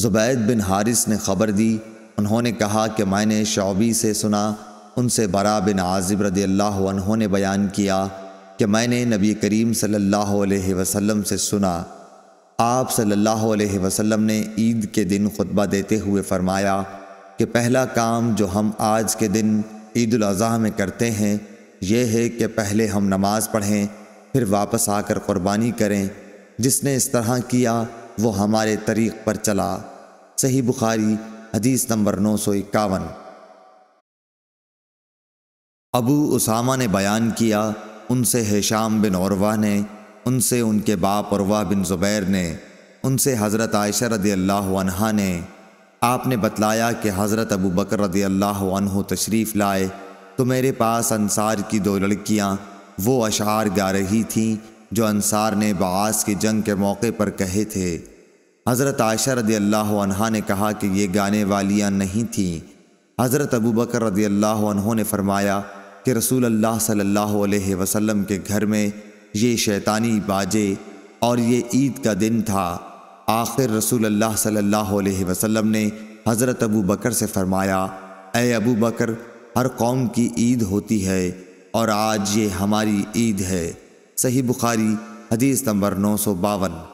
ज़ुबैद बिन हारिस ने ख़बर दी उन्होंने कहा कि मैंने शौबी से सुना उनसे बरा बिन आजिब रदी अल्लाह ने बयान किया कि मैंने नबी करीम सल्लल्लाहु अलैहि वसल्लम से सुना आप सल्लल्लाहु अलैहि वसल्लम ने ईद के दिन खुतबा देते हुए फरमाया कि पहला काम जो हम आज के दिन ईद अज़ी में करते हैं यह है कि पहले हम नमाज़ पढ़ें फिर वापस आकर क़ुरबानी करें जिसने इस तरह किया वो हमारे तरीक़ पर चला सही बुखारी हदीस नंबर नौ सौ इक्यावन अबू उसामा ने बयान किया उनसे हैशाम बिन औरवा ने उनसे उनके बाप औरवा बिन ज़ुबैर ने उनसे हज़रत आयशा रदी अल्लाह ने आपने बतलाया कि हज़रत अबू बकर रदी अल्लाह तशरीफ़ लाए तो मेरे पास अंसार की दो लड़कियां वो अशार गा रही थीं जो अंसार ने बास की जंग के मौके पर कहे थे हज़रत आयशा रदी अल्लाह ने कहा कि ये गाने वालियाँ नहीं थीं हज़रत अबू बकर रदी अल्लाह ने फरमाया कि रसूल अल्लाह सल्लल्लाहु अलैहि वसल्लम के घर में ये शैतानी बाजे और ये ईद का दिन था आखिर रसूल अल्लाह सल्लल्लाहु अलैहि वसल्लम ने हज़रत अबू बकर से फरमाया ए अबू बकर हर कौम की ईद होती है और आज ये हमारी ईद है सही बुखारी हदीस नंबर नौ सौ बावन